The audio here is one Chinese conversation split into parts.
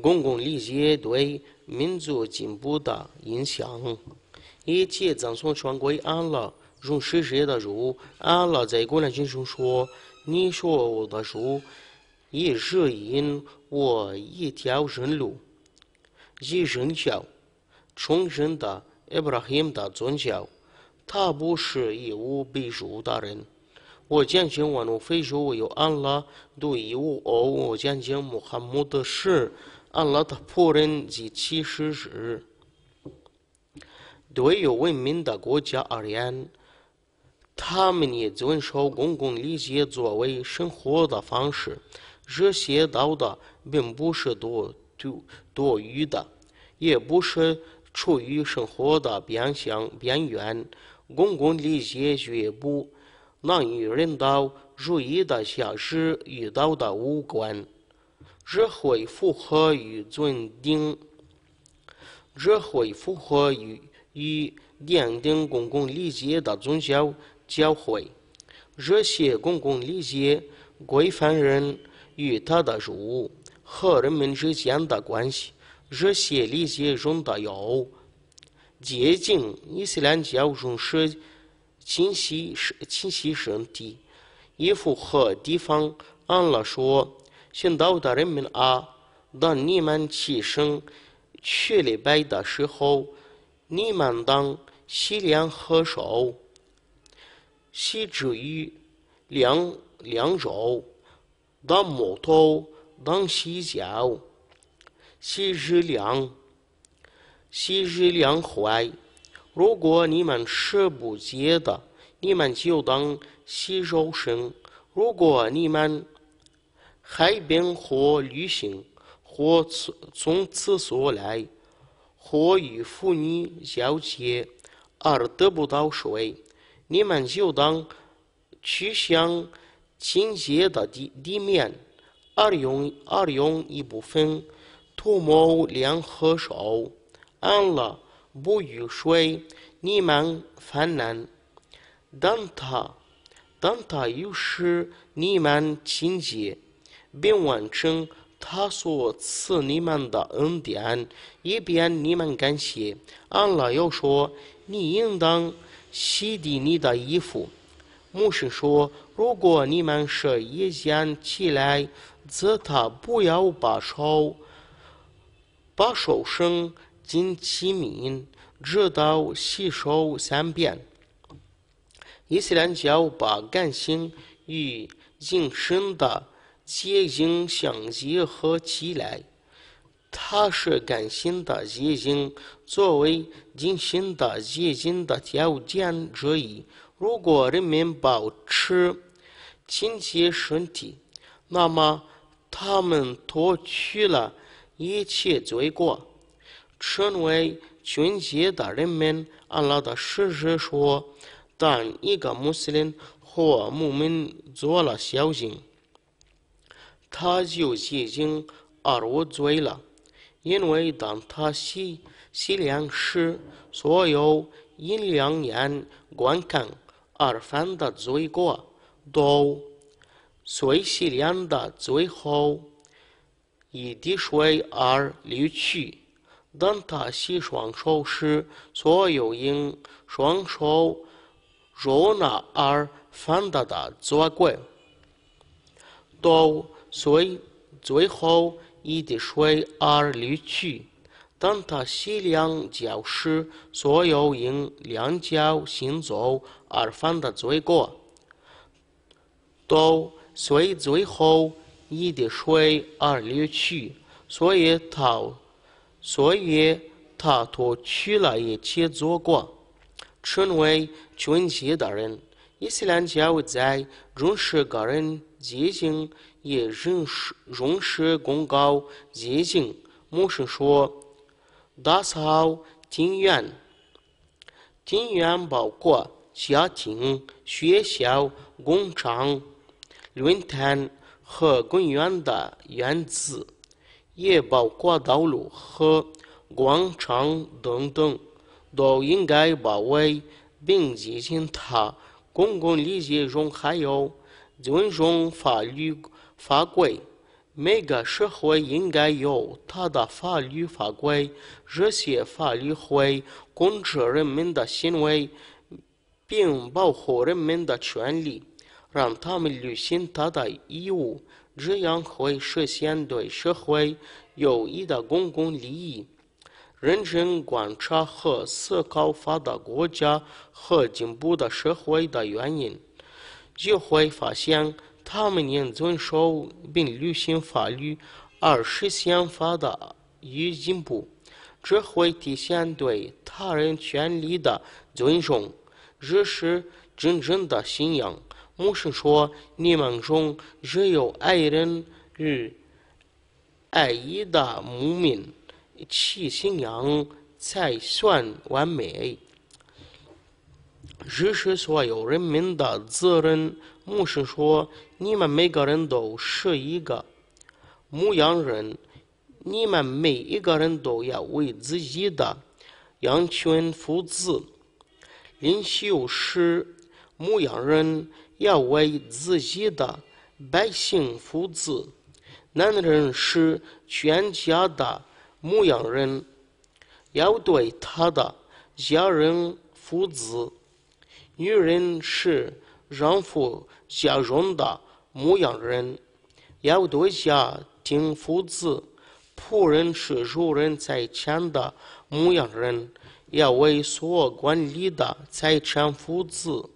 公共利益对民族进步的影响。一切赠送全归安拉从世世的如安乐在古兰经中说：“你说我的书，也是引我一条生路。”一生教，重生的 Abraham 的宗教，他不是一无必恕的人。我坚信我努非说有安拉独一无偶。我坚信穆罕默德是。阿拉的仆人的其实是，对于文明的国家而言，他们也遵守公共理解作为生活的方式。这些道德并不是多多多余的，也不是出于生活的边疆边缘。公共理解绝不难与人道如意的小事与道德无关。这会符合与尊定，这会符合与与奠定公共利益的宗教教会，这些公共利益规范人与他的职务和人们之间的关系，这些利益中的有接近伊斯兰教中是清西清晰身体，也符合地方按了说。先到的人民啊，当你们起身去礼拜的时候，你们当洗脸喝手，洗足浴，凉凉手，当抹头，当洗脚，洗足凉，洗足凉快。如果你们吃不洁的，你们就当洗手生。如果你们，海边或旅行，或从从厕所来，或与妇女交接，而得不到水，你们就当去向清洁的地地面，而用而用一部分涂抹两合手，安了不与水，你们犯难，但他但他又是你们清洁。并完成他所赐你们的恩典，以便你们感谢。安拉又说：“你应当洗涤你的衣服。”牧师说：“如果你们是一想起来，则他不要把手、把手伸进其名，直到洗手三遍。”伊斯兰教把感性与精身的。结晶相结合起来，它是感性的结晶作为进性的结晶的条件之一。如果人们保持清洁身体，那么他们脱去了一切罪过，成为纯洁的人们。阿拉的事实说，当一个穆斯林或穆民做了小心。他就已经而无罪了，因为当他吸吸粮时，所有因粮眼观看而犯的罪过，都随吸粮的最后一滴水而离去；当他吸双手时，所有因双手揉拿而犯的的罪过，都所以，最后，一滴水而离去。当他洗亮脚时，所有因两脚行走而犯的罪过。都随最后，一滴水而离去。所以，他，所以他脱去了一切罪过，成为纯洁的人。伊斯兰教在重视个人洁净。也认识认识公告。接近，牧师说，打扫庭院。庭院包括家庭、学校、工厂、论坛和公园的院子，也包括道路和广场等等，都应该作为并接近它。”公共理解中还有尊重法律。法规，每个社会应该有它的法律法规。这些法律会控制人民的行为，并保护人民的权利，让他们履行他的义务，这样会实现对社会有益的公共利益。认真观察和思考发达国家和进步的社会的原因，就会发现。他们应遵守并履行法律，而实现法的与进步，这会体现对他人权利的尊重。这是真正的信仰。牧师说：“你们中只有爱人与爱义的牧民，其信仰才算完美。”这是所有人民的责任。牧师说：“你们每个人都是一个牧羊人，你们每一个人都要为自己的羊群负责。领袖是牧羊人，要为自己的百姓负责。男人是全家的牧羊人，要对他的家人负责。女人是……”让夫家中的牧羊人，要对家庭父子、仆人、是主人财产的牧羊人，要为所管理的财产负责。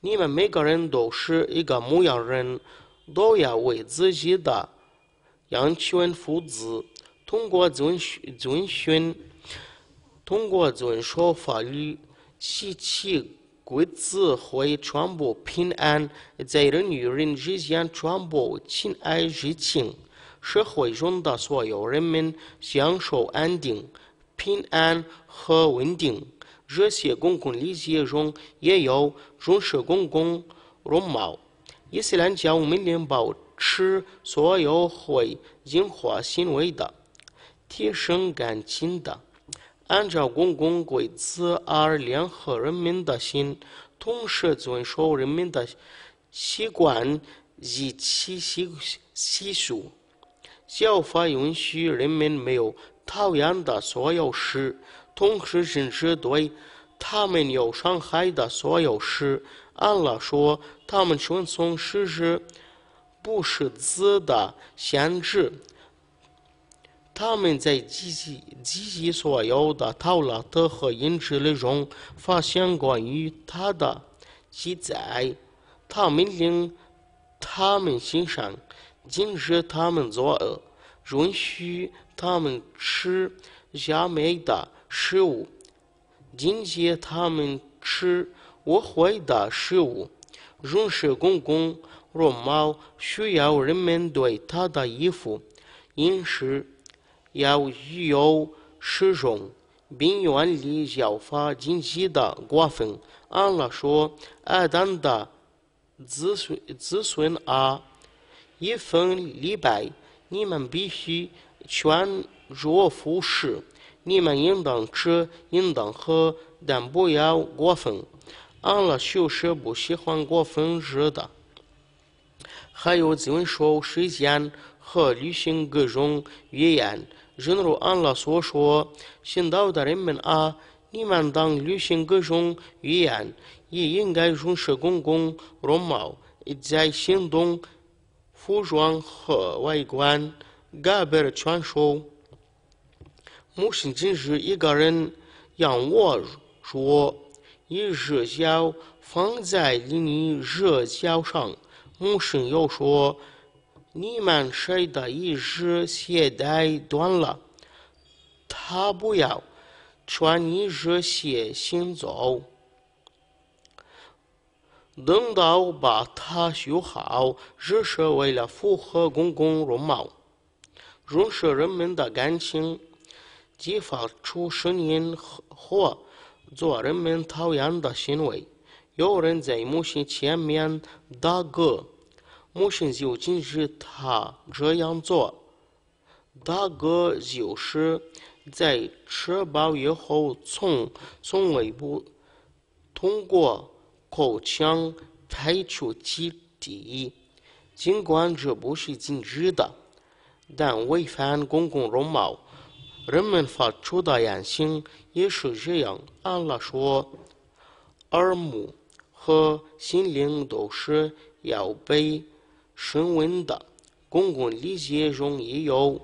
你们每个人都是一个牧羊人，都要为自己的羊群负责。通过遵循、遵循，通过遵守法律，吸取。鬼子会传播平安，在人与人之间传播亲爱之情，社会中的所有人们享受安定、平安和稳定。这些公共利解中，也有重视公共容貌。伊斯兰教命令保持所有会净化行为的、提升感情的。按照公共规则而联合人民的心，同时遵守人民的习惯及其习习俗，教法允许人民没有讨厌的所有事，同时禁止对他们有伤害的所有事。按了说，他们顺从事实，不是字的限制。他们在自己自己所要的陶拉特和饮食内容发现关于他的记载。他们令他们欣赏，禁止他们作恶，允许他们吃亚美的食物，禁止他们吃污秽的食物。认识公公容貌需要人们对他的衣服饮食。要有要慎并别往里要花尽极的瓜分。拉说，阿当的子孙子孙啊，一分礼拜，你们必须全若服侍。你们应当吃，应当喝，但不要过分。阿拉就是不喜欢过分似的。还有，遵守时间和履行各种语言。正如安拉所说：“新道的人们啊，你们当履行各种语言，也应该遵守公共容貌，在行动、服装和外观各别遵守。”母亲指示一个人，让我说：“以社交放在一社交上。”母亲又说。你们谁的雨鞋带断了？他不要，穿雨鞋行走。等到把它修好，只是为了符合公共容貌，容舍人们的感情，激发出声音或做人们讨厌的行为。有人在母亲前面打嗝。母亲就禁止他这样做？大哥就是，在吃饱以后，从从胃部通过口腔排出体尽管这不是禁止的，但违反公共容貌。人们发出的言行也是这样。按说，耳目和心灵都是要被。新闻的公共理解中也有，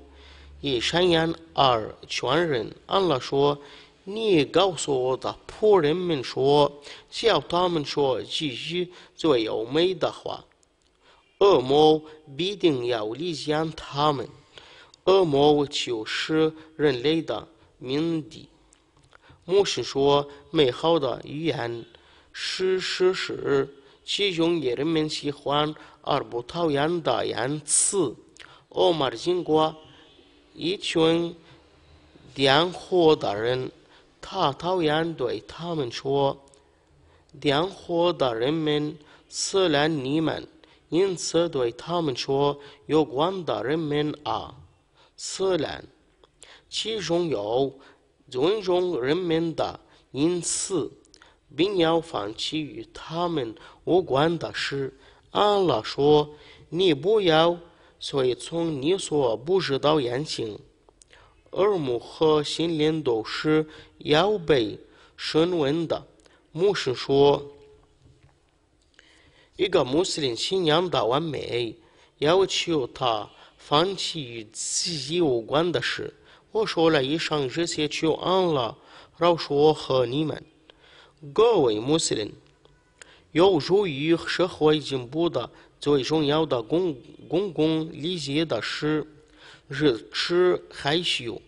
也宣扬二全人。阿拉说，你告诉我的仆人们说，只要他们说几句最有美的话，恶魔必定要理解他们。恶魔就是人类的命敌。牧师说，美好的语言是事实。其中，人们喜欢而不讨厌的言辞。们的经过一群点火的人，他讨厌对他们说：“点火的人们，思念你们，因此对他们说有关的人们啊，虽然其中有尊重人们的隐私。”并要放弃与他们无关的事。安拉说：“你不要随从你所不知道言行，耳目和心灵都是要被审问的。”牧师说：“一个穆斯林信仰的完美，要求他放弃与自己无关的事。”我说了以上这些，求安拉饶恕我和你们。各位穆斯林，有助于社会进步的最重要的共公共理解的是，是吃害羞。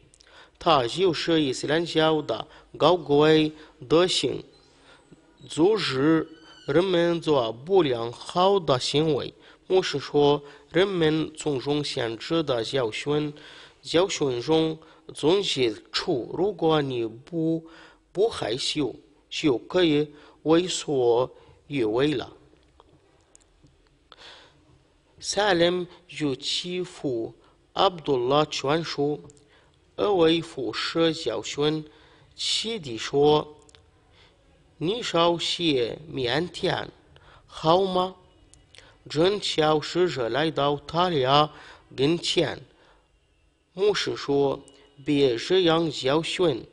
它就是伊斯兰教的高贵德行，阻止人们做不良好的行为。穆斯说，人们从中吸取的教训，教训中总结出：如果你不不害羞。就可以为所欲为了。赛 l 就欺负 a b d 传书，而为法舍教训，气弟说：“你少些腼腆，好吗？真少来到他俩跟前，牧师说：“别这样教训。”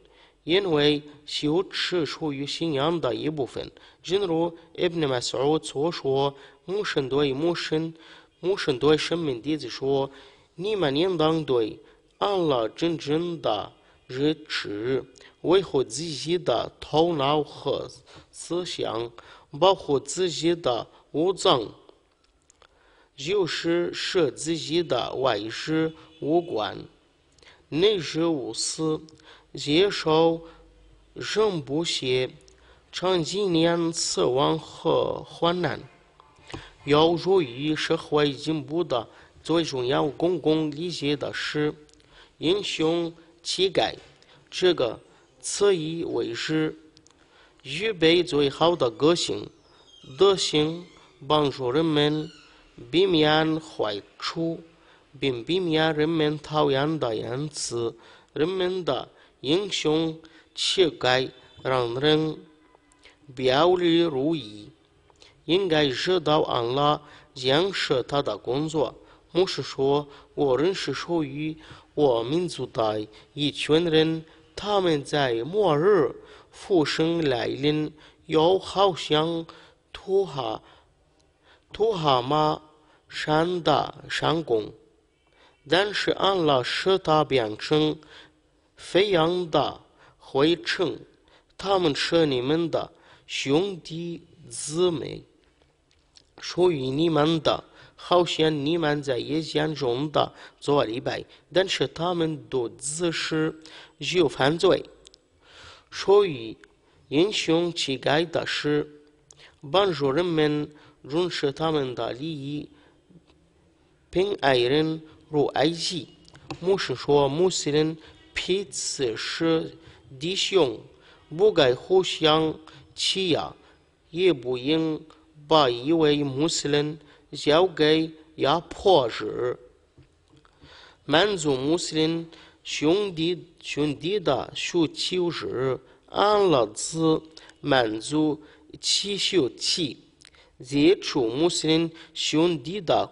因为羞耻属于信仰的一部分，正如 Ibn مسعود 所说：“，穆神对穆神，穆神对什门弟子说：，你们应当对安拉真正的认识，维护自己的头脑和思想，保护自己的五脏，就是使自己的外事无关，内事无私。”接受仍不懈，长纪念死亡和患难，要属于社会进步的最重要公共理解的是，英雄气概，这个词以为是，预备最好的个性，德行，帮助人们，避免坏处，并避免人们讨厌的言辞、人们的。英雄气概让人表里如一。应该知道阿拉将是他的工作。牧师说：“我认识属于我民族的一群人，他们在末日复生来临，又好像土哈土哈马山的山工，但是阿拉是他变成。”飞扬的灰尘，他们是你们的兄弟姊妹，属于你们的，好像你们在夜间中的做礼拜，但是他们都自是，有犯罪，所以英雄乞丐的是帮助人们认识他们的利益，贫爱人如埃及，不是说某些人。彼此是弟兄，不该互相欺压，也不应把一位穆斯林交给压迫者。满足穆斯林兄弟兄弟的需求时，安乐伯满足其消气；解除穆斯林兄弟的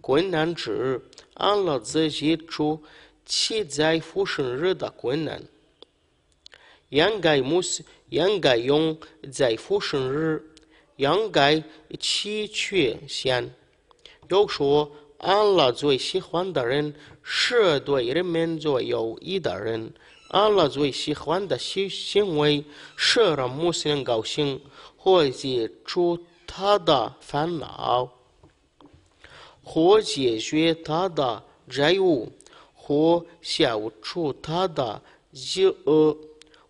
困难时，安乐伯解除去在福生里打工呢。应该么？应该用在福生日，应该去去先。要说，阿拉最喜欢的人是对人们最有益的人。阿拉最喜欢的行为是让陌生人高兴，或解除他的烦恼，或解决他的债务。和消除他的饥饿，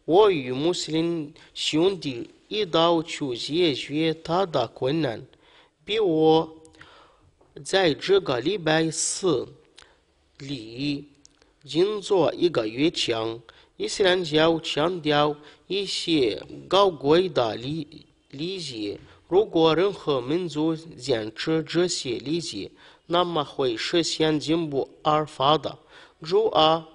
我与穆斯林兄弟一道去解决他的困难。比我在这个礼拜四里仅做一个月前，伊斯兰教强调一些高贵的礼礼节。如果任何民族坚持这些礼节，那么，会实现进步而发达，主啊，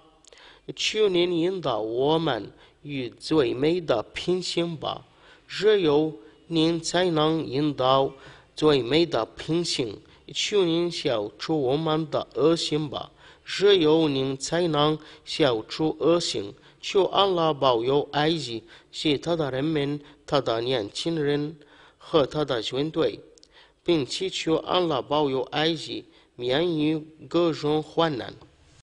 求您引导我们与最美的平行吧，只有您才能引导最美的平行。求您消除我们的恶心吧，只有您才能消除恶心。求阿拉保佑埃及，他的人民，他的年轻人和他的军队。并祈求阿拉保佑埃及免于各种患难。